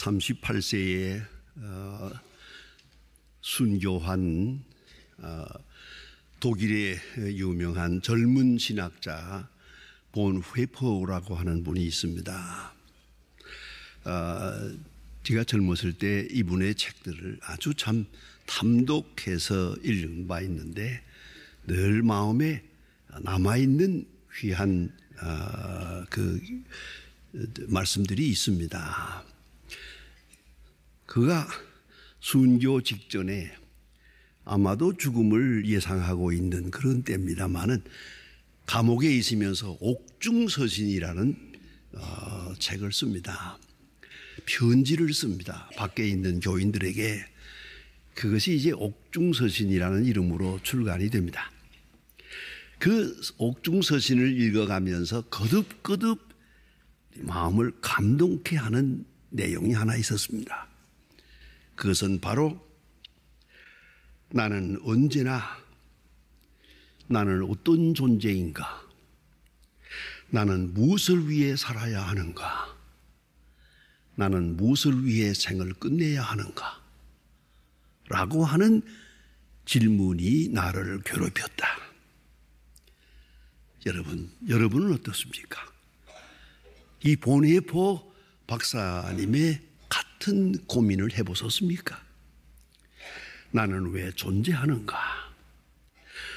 38세에 어, 순교한 어, 독일의 유명한 젊은 신학자 본 회포라고 하는 분이 있습니다. 어, 제가 젊었을 때 이분의 책들을 아주 참 탐독해서 읽은 바 있는데 늘 마음에 남아있는 귀한 그 말씀들이 있습니다. 그가 순교 직전에 아마도 죽음을 예상하고 있는 그런 때입니다만은 감옥에 있으면서 옥중서신이라는 어, 책을 씁니다. 편지를 씁니다. 밖에 있는 교인들에게 그것이 이제 옥중서신이라는 이름으로 출간이 됩니다. 그 옥중서신을 읽어가면서 거듭거듭 마음을 감동케 하는 내용이 하나 있었습니다. 그것은 바로 나는 언제나 나는 어떤 존재인가? 나는 무엇을 위해 살아야 하는가? 나는 무엇을 위해 생을 끝내야 하는가? 라고 하는 질문이 나를 괴롭혔다. 여러분, 여러분은 어떻습니까? 이 보네포 박사님의 같은 고민을 해보셨습니까? 나는 왜 존재하는가?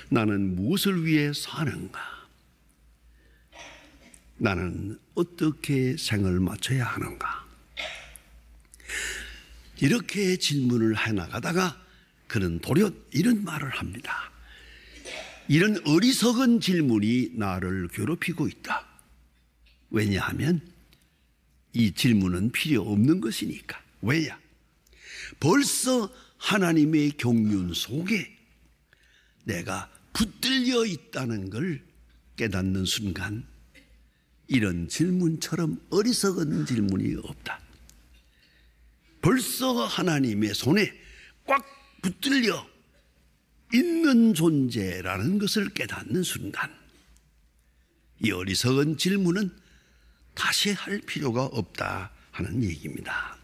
나는 무엇을 위해 사는가? 나는 어떻게 생을 마쳐야 하는가? 이렇게 질문을 해나가다가 그는 도렷 이런 말을 합니다. 이런 어리석은 질문이 나를 괴롭히고 있다. 왜냐하면 이 질문은 필요 없는 것이니까. 왜야? 벌써 하나님의 경륜 속에 내가 붙들려 있다는 걸 깨닫는 순간 이런 질문처럼 어리석은 질문이 없다. 벌써 하나님의 손에 꽉 붙들려 있는 존재라는 것을 깨닫는 순간 이 어리석은 질문은 다시 할 필요가 없다 하는 얘기입니다.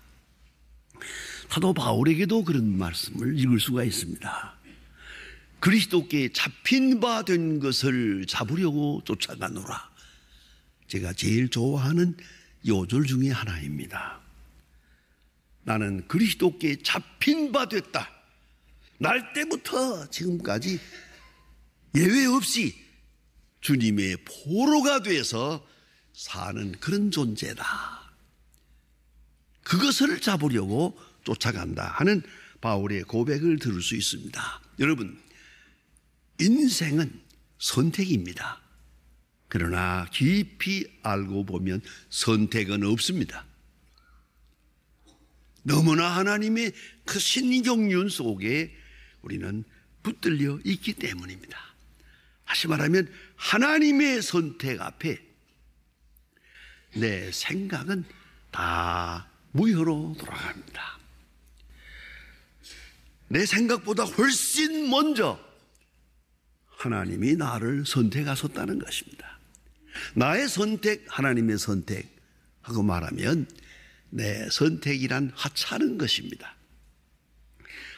사도 바울에게도 그런 말씀을 읽을 수가 있습니다. 그리스도께 잡힌 바 된 것을 잡으려고 쫓아가노라. 제가 제일 좋아하는 요절 중의 하나입니다. 나는 그리스도께 잡힌 바 됐다. 날 때부터 지금까지 예외 없이 주님의 포로가 돼서 사는 그런 존재다. 그것을 잡으려고 쫓아간다 하는 바울의 고백을 들을 수 있습니다. 여러분, 인생은 선택입니다. 그러나 깊이 알고 보면 선택은 없습니다. 너무나 하나님의 그 신경륜 속에 우리는 붙들려 있기 때문입니다. 다시 말하면 하나님의 선택 앞에 내 생각은 다 무효로 돌아갑니다. 내 생각보다 훨씬 먼저 하나님이 나를 선택하셨다는 것입니다. 나의 선택, 하나님의 선택 하고 말하면 내 선택이란 하찮은 것입니다.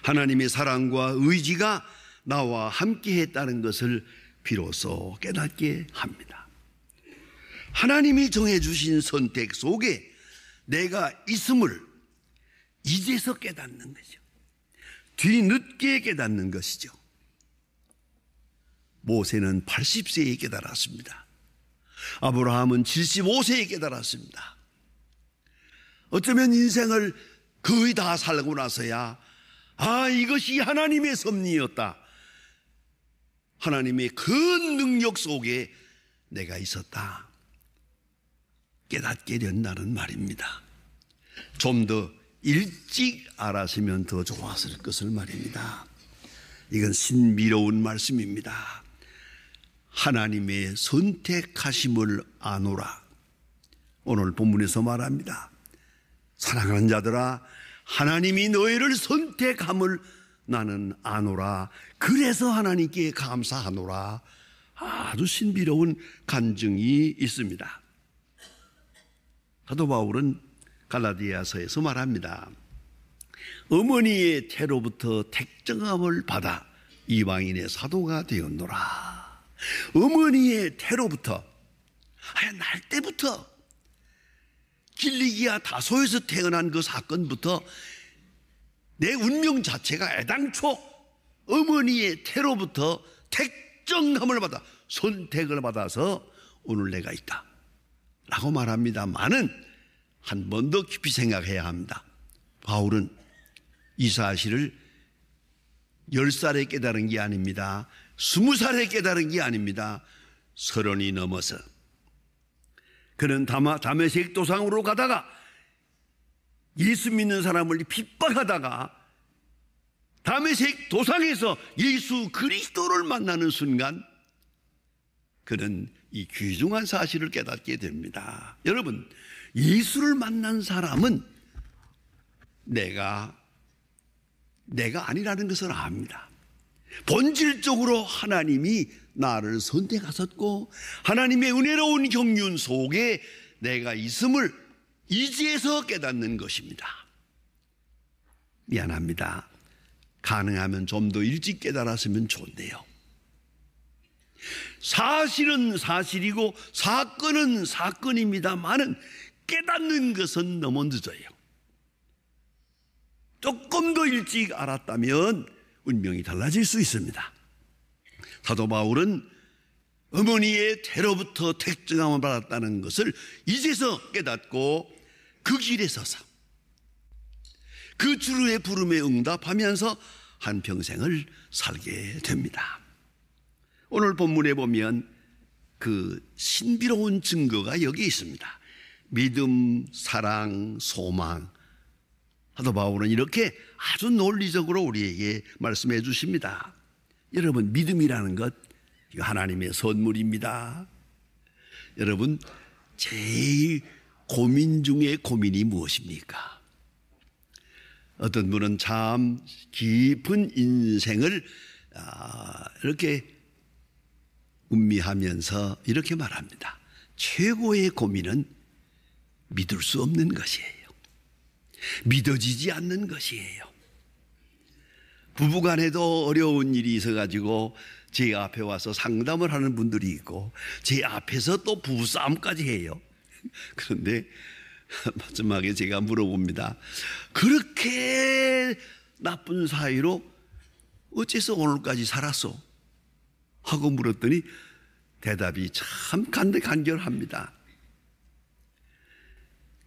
하나님의 사랑과 의지가 나와 함께 했다는 것을 비로소 깨닫게 합니다. 하나님이 정해주신 선택 속에 내가 있음을 이제서 깨닫는 거죠. 뒤늦게 깨닫는 것이죠. 모세는 80세에 깨달았습니다. 아브라함은 75세에 깨달았습니다. 어쩌면 인생을 거의 다 살고 나서야 아, 이것이 하나님의 섭리였다. 하나님의 큰 능력 속에 내가 있었다. 깨닫게 된다는 말입니다. 좀 더 일찍 알았으면 더 좋았을 것을 말입니다. 이건 신비로운 말씀입니다. 하나님의 선택하심을 아노라. 오늘 본문에서 말합니다. 사랑하는 자들아, 하나님이 너희를 선택함을 나는 아노라. 그래서 하나님께 감사하노라. 아주 신비로운 간증이 있습니다. 사도 바울은 갈라디아서에서 말합니다. 어머니의 태로부터 택정함을 받아 이방인의 사도가 되었노라. 어머니의 태로부터 아예 날 때부터 길리기아 다소에서 태어난 그 사건부터 내 운명 자체가 애당초 어머니의 태로부터 택정함을 받아 선택을 받아서 오늘 내가 있다. 라고 말합니다만은 한 번 더 깊이 생각해야 합니다. 바울은 이 사실을 10살에 깨달은 게 아닙니다. 20살에 깨달은 게 아닙니다. 서른이 넘어서. 그는 다마, 다메섹 도상으로 가다가 예수 믿는 사람을 핍박하다가 다메섹 도상에서 예수 그리스도를 만나는 순간 그는 이 귀중한 사실을 깨닫게 됩니다. 여러분, 예수를 만난 사람은 내가 내가 아니라는 것을 압니다. 본질적으로 하나님이 나를 선택하셨고 하나님의 은혜로운 경륜 속에 내가 있음을 이지서 깨닫는 것입니다. 미안합니다. 가능하면 좀 더 일찍 깨달았으면 좋네요. 사실은 사실이고 사건은 사건입니다만은 깨닫는 것은 너무 늦어요. 조금 더 일찍 알았다면 운명이 달라질 수 있습니다. 사도 바울은 어머니의 태로부터 택정함을 받았다는 것을 이제서 깨닫고 그 길에 서서 그 주류의 부름에 응답하면서 한평생을 살게 됩니다. 오늘 본문에 보면 그 신비로운 증거가 여기 있습니다. 믿음, 사랑, 소망. 사도 바울은 이렇게 아주 논리적으로 우리에게 말씀해 주십니다. 여러분, 믿음이라는 것, 하나님의 선물입니다. 여러분, 제일 고민 중에 고민이 무엇입니까? 어떤 분은 참 깊은 인생을 아, 이렇게 음미하면서 이렇게 말합니다. 최고의 고민은 믿을 수 없는 것이에요. 믿어지지 않는 것이에요. 부부간에도 어려운 일이 있어가지고 제 앞에 와서 상담을 하는 분들이 있고 제 앞에서 또 부부싸움까지 해요. 그런데 마지막에 제가 물어봅니다. 그렇게 나쁜 사이로 어째서 오늘까지 살았어? 하고 물었더니 대답이 참 간결합니다.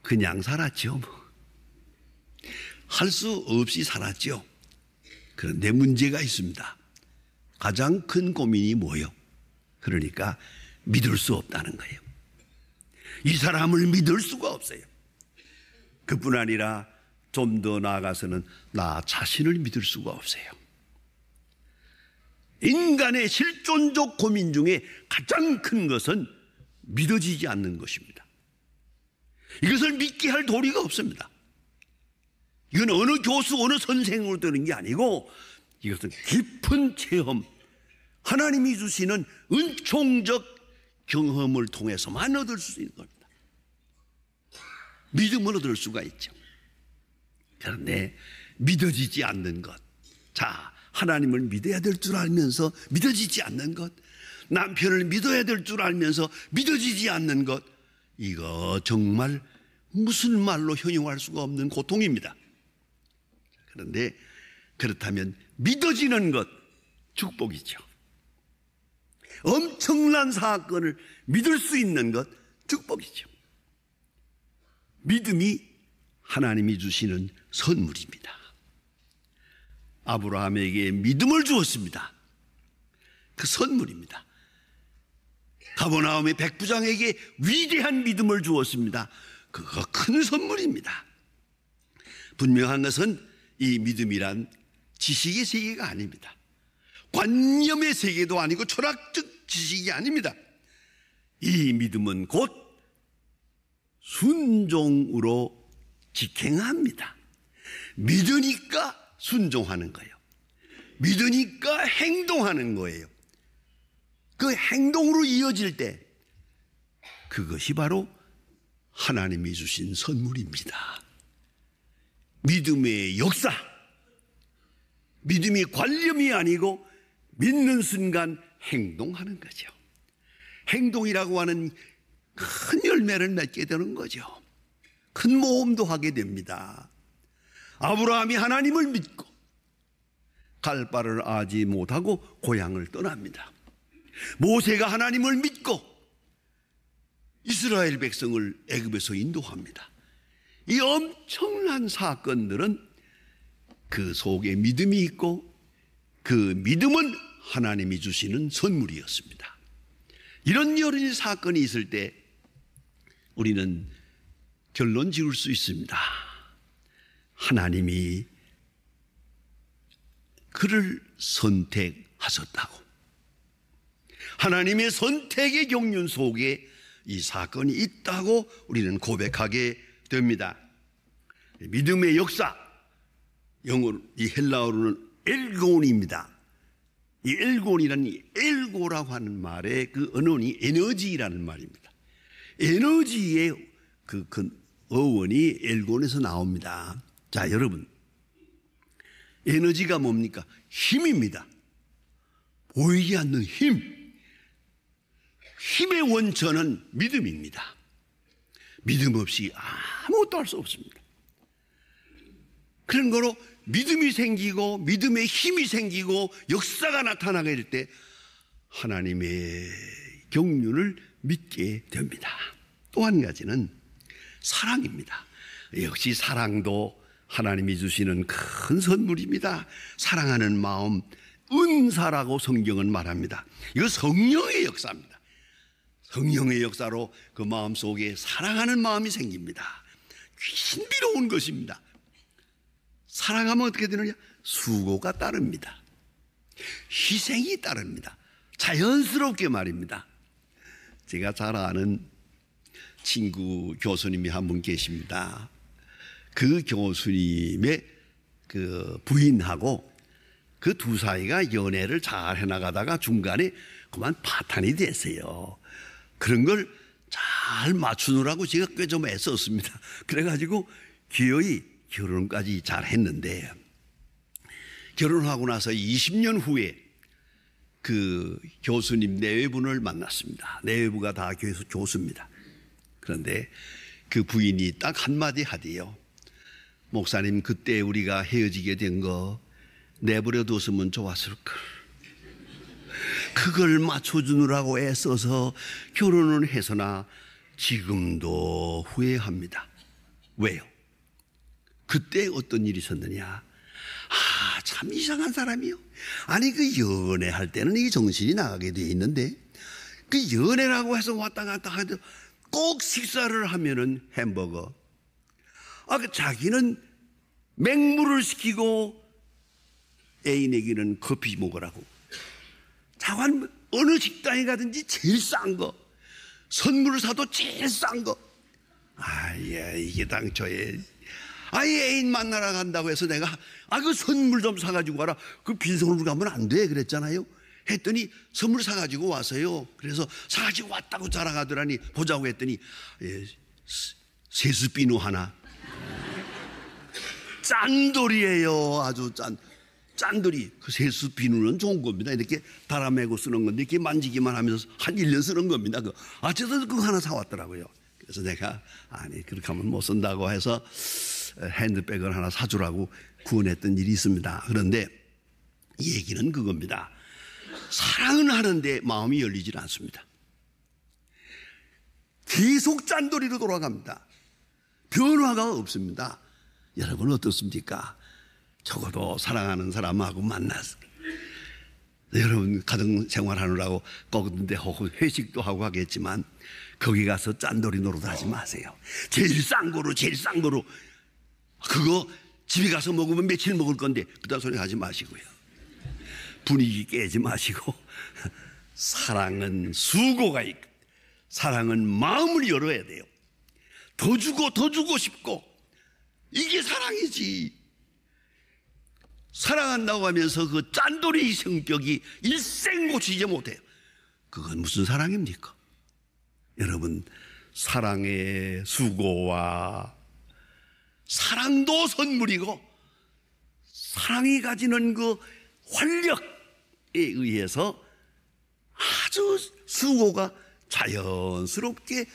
그냥 살았지 뭐. 할 수 없이 살았지 그런데 문제가 있습니다. 가장 큰 고민이 뭐요? 그러니까 믿을 수 없다는 거예요. 이 사람을 믿을 수가 없어요. 그뿐 아니라 좀 더 나아가서는 나 자신을 믿을 수가 없어요. 인간의 실존적 고민 중에 가장 큰 것은 믿어지지 않는 것입니다. 이것을 믿게 할 도리가 없습니다. 이건 어느 교수, 어느 선생으로 되는 게 아니고 이것은 깊은 체험, 하나님이 주시는 은총적 경험을 통해서만 얻을 수 있는 겁니다. 믿음을 얻을 수가 있죠. 그런데 믿어지지 않는 것. 자, 하나님을 믿어야 될 줄 알면서 믿어지지 않는 것, 남편을 믿어야 될 줄 알면서 믿어지지 않는 것, 이거 정말 무슨 말로 형용할 수가 없는 고통입니다. 그런데 그렇다면 믿어지는 것, 축복이죠. 엄청난 사건을 믿을 수 있는 것, 축복이죠. 믿음이 하나님이 주시는 선물입니다. 아브라함에게 믿음을 주었습니다. 그 선물입니다. 가버나움의 백부장에게 위대한 믿음을 주었습니다. 그거 큰 선물입니다. 분명한 것은 이 믿음이란 지식의 세계가 아닙니다. 관념의 세계도 아니고 철학적 지식이 아닙니다. 이 믿음은 곧 순종으로 직행합니다. 믿으니까 순종하는 거예요. 믿으니까 행동하는 거예요. 그 행동으로 이어질 때 그것이 바로 하나님이 주신 선물입니다. 믿음의 역사. 믿음이 관념이 아니고 믿는 순간 행동하는 거죠. 행동이라고 하는 큰 열매를 맺게 되는 거죠. 큰 모험도 하게 됩니다. 아브라함이 하나님을 믿고 갈 바를 아지 못하고 고향을 떠납니다. 모세가 하나님을 믿고 이스라엘 백성을 애굽에서 인도합니다. 이 엄청난 사건들은 그 속에 믿음이 있고 그 믿음은 하나님이 주시는 선물이었습니다. 이런 여러 사건이 있을 때 우리는 결론 지을 수 있습니다. 하나님이 그를 선택하셨다고. 하나님의 선택의 경륜 속에 이 사건이 있다고 우리는 고백하게 됩니다. 믿음의 역사, 영어로, 이 헬라어로는 엘곤입니다. 이 엘곤이라는 엘고라고 하는 말의 그 언어이 에너지라는 말입니다. 에너지의 그, 그 어원이 엘곤에서 나옵니다. 자, 여러분. 에너지가 뭡니까? 힘입니다. 보이지 않는 힘. 힘의 원천은 믿음입니다. 믿음 없이 아무것도 할 수 없습니다. 그런 거로 믿음이 생기고 믿음의 힘이 생기고 역사가 나타나게 될 때 하나님의 경륜을 믿게 됩니다. 또 한 가지는 사랑입니다. 역시 사랑도 하나님이 주시는 큰 선물입니다. 사랑하는 마음, 은사라고 성경은 말합니다. 이거 성령의 역사입니다. 성령의 역사로 그 마음 속에 사랑하는 마음이 생깁니다. 신비로운 것입니다. 사랑하면 어떻게 되느냐? 수고가 따릅니다. 희생이 따릅니다. 자연스럽게 말입니다. 제가 잘 아는 친구 교수님이 한 분 계십니다. 그 교수님의 그 부인하고 그 두 사이가 연애를 잘 해나가다가 중간에 그만 파탄이 됐어요. 그런 걸 잘 맞추느라고 제가 꽤 좀 애썼습니다. 그래가지고 기어이 결혼까지 잘 했는데 결혼하고 나서 20년 후에 그 교수님 내외분을 만났습니다. 내외부가 다 교수, 교수입니다. 그런데 그 부인이 딱 한마디 하디요. 목사님 그때 우리가 헤어지게 된 거 내버려 두었으면 좋았을 걸. 그걸 맞춰주느라고 애써서 결혼을 해서나 지금도 후회합니다. 왜요? 그때 어떤 일이 있었느냐? 아, 참 이상한 사람이요. 아니, 그 연애할 때는 이 정신이 나가게 돼 있는데, 그 연애라고 해서 왔다 갔다 하도 꼭 식사를 하면은 햄버거, 아, 그 자기는 맹물을 시키고 애인에게는 커피 먹으라고. 자관 어느 식당에 가든지 제일 싼 거. 선물을 사도 제일 싼 거. 아, 예, 이게 당초에. 아예 애인 만나러 간다고 해서 내가 아 그 선물 좀 사가지고 와라 그 빈손으로 가면 안 돼 그랬잖아요 했더니 선물 사가지고 와서요 그래서 사가지고 왔다고 자랑하더라니 보자고 했더니 예, 세수비누 하나 짠돌이에요. 아주 짠. 짠돌이. 그 세수 비누는 좋은 겁니다. 이렇게 달아매고 쓰는 건데 이렇게 만지기만 하면서 한 1년 쓰는 겁니다. 그어저든 아, 그거 하나 사왔더라고요. 그래서 내가 아니 그렇게 하면 못 쓴다고 해서 핸드백을 하나 사주라고 구원했던 일이 있습니다. 그런데 얘기는 그겁니다. 사랑은 하는데 마음이 열리질 않습니다. 계속 짠돌이로 돌아갑니다. 변화가 없습니다. 여러분 어떻습니까? 적어도 사랑하는 사람하고 만났어. 네, 여러분 가정 생활하느라고 꺾는데 혹은 회식도 하고 하겠지만 거기 가서 짠돌이 노릇 하지 마세요. 제일 싼 거로 제일 싼 거로 그거 집에 가서 먹으면 며칠 먹을 건데 그딴 소리 하지 마시고요. 분위기 깨지 마시고 사랑은 수고가 있고 사랑은 마음을 열어야 돼요. 더 주고 더 주고 싶고 이게 사랑이지. 사랑한다고 하면서 그 짠돌이 성격이 일생 고치지 못해요. 그건 무슨 사랑입니까? 여러분, 사랑의 수고와 사랑도 선물이고 사랑이 가지는 그 활력에 의해서 아주 수고가 자연스럽게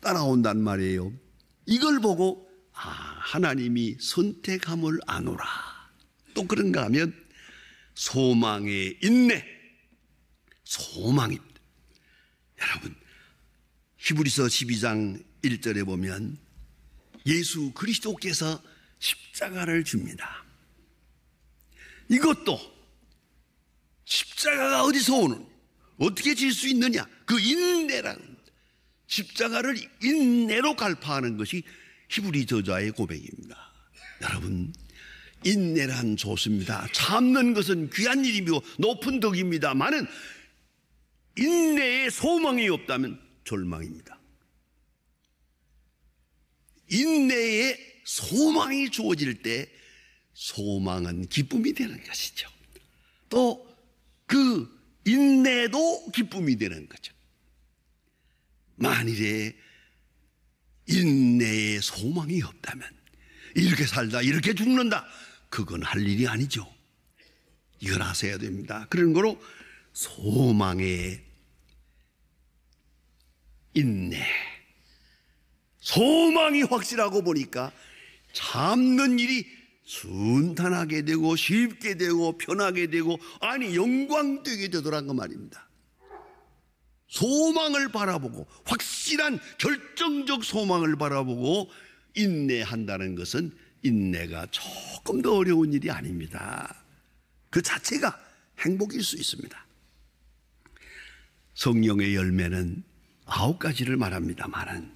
따라온단 말이에요. 이걸 보고 아, 하나님이 선택함을 안오라또 그런가 하면 소망의 인내. 소망입니다. 여러분, 히브리서 12장 1절에 보면 예수 그리스도께서 십자가를 줍니다. 이것도 십자가가 어디서 오는, 어떻게 질 수 있느냐, 그 인내라는 십자가를 인내로 갈파하는 것이 히브리 저자의 고백입니다. 여러분, 인내란 좋습니다. 참는 것은 귀한 일이며 높은 덕입니다만은 인내에 소망이 없다면 절망입니다. 인내에 소망이 주어질 때 소망은 기쁨이 되는 것이죠. 또 그 인내도 기쁨이 되는 거죠. 만일에 인내의 소망이 없다면 이렇게 살다 이렇게 죽는다 그건 할 일이 아니죠. 이걸 아셔야 됩니다. 그런 거로 소망의 인내 소망이 확실하고 보니까 참는 일이 순탄하게 되고 쉽게 되고 편하게 되고 아니 영광되게 되더란 거 말입니다. 소망을 바라보고 확실한 결정적 소망을 바라보고 인내한다는 것은 인내가 조금 더 어려운 일이 아닙니다. 그 자체가 행복일 수 있습니다. 성령의 열매는 아홉 가지를 말합니다만은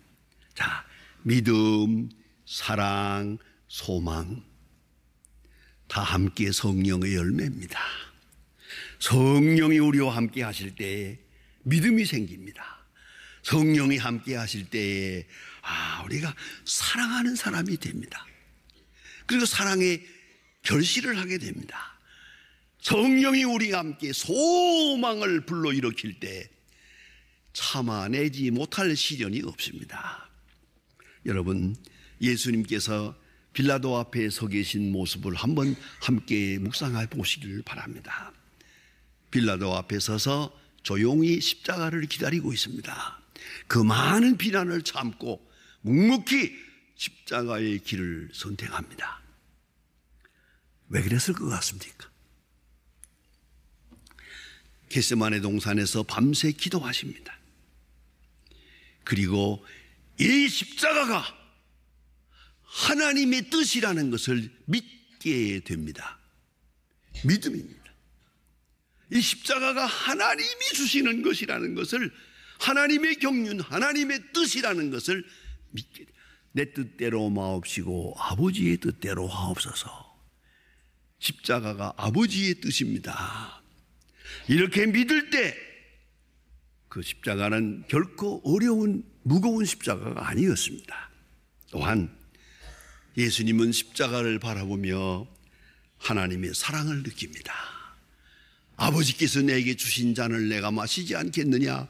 자, 믿음, 사랑, 소망 다 함께 성령의 열매입니다. 성령이 우리와 함께 하실 때에 믿음이 생깁니다. 성령이 함께 하실 때에 아, 우리가 사랑하는 사람이 됩니다. 그리고 사랑의 결실을 하게 됩니다. 성령이 우리와 함께 소망을 불러일으킬 때 참아내지 못할 시련이 없습니다. 여러분, 예수님께서 빌라도 앞에 서 계신 모습을 한번 함께 묵상해 보시길 바랍니다. 빌라도 앞에 서서 조용히 십자가를 기다리고 있습니다. 그 많은 비난을 참고 묵묵히 십자가의 길을 선택합니다. 왜 그랬을 것 같습니까? 게스만의 동산에서 밤새 기도하십니다. 그리고 이 십자가가 하나님의 뜻이라는 것을 믿게 됩니다. 믿음입니다. 이 십자가가 하나님이 주시는 것이라는 것을 하나님의 경륜, 하나님의 뜻이라는 것을 믿게 내 뜻대로 마옵시고 아버지의 뜻대로 하옵소서. 십자가가 아버지의 뜻입니다. 이렇게 믿을 때 그 십자가는 결코 어려운 무거운 십자가가 아니었습니다. 또한 예수님은 십자가를 바라보며 하나님의 사랑을 느낍니다. 아버지께서 내게 주신 잔을 내가 마시지 않겠느냐?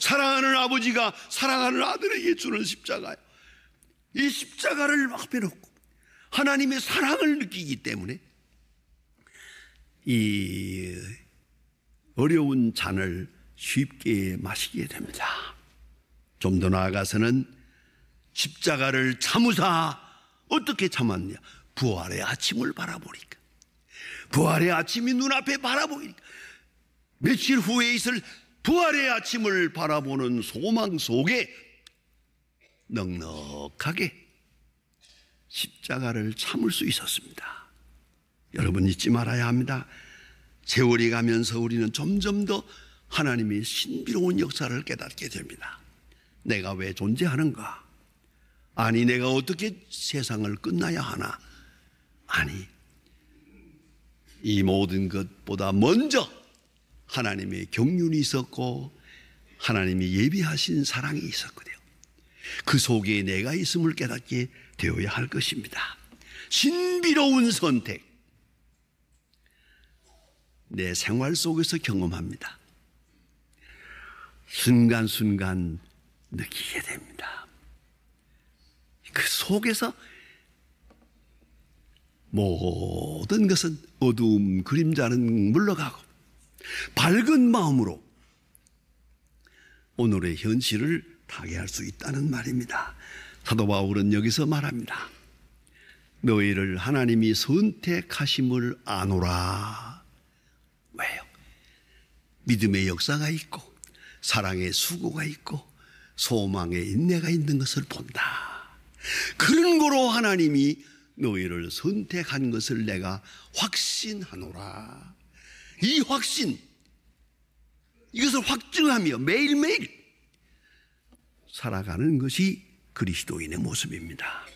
사랑하는 아버지가 사랑하는 아들에게 주는 십자가요. 이 십자가를 앞에 놓고 하나님의 사랑을 느끼기 때문에 이 어려운 잔을 쉽게 마시게 됩니다. 좀 더 나아가서는 십자가를 참으사 어떻게 참았냐? 부활의 아침을 바라보니까. 부활의 아침이 눈앞에 바라보이니까 며칠 후에 있을 부활의 아침을 바라보는 소망 속에 넉넉하게 십자가를 참을 수 있었습니다. 여러분 잊지 말아야 합니다. 세월이 가면서 우리는 점점 더 하나님의 신비로운 역사를 깨닫게 됩니다. 내가 왜 존재하는가? 아니, 내가 어떻게 세상을 끝나야 하나? 아니, 이 모든 것보다 먼저 하나님의 경륜이 있었고 하나님이 예비하신 사랑이 있었거든요. 그 속에 내가 있음을 깨닫게 되어야 할 것입니다. 신비로운 선택. 내 생활 속에서 경험합니다. 순간순간 느끼게 됩니다. 그 속에서 모든 것은 어두움 그림자는 물러가고 밝은 마음으로 오늘의 현실을 타개할 수 있다는 말입니다. 사도 바울은 여기서 말합니다. 너희를 하나님이 선택하심을 아노라. 왜요? 믿음의 역사가 있고 사랑의 수고가 있고 소망의 인내가 있는 것을 본다. 그런 거로 하나님이 너희를 선택한 것을 내가 확신하노라. 이 확신, 이것을 확증하며 매일매일 살아가는 것이 그리스도인의 모습입니다.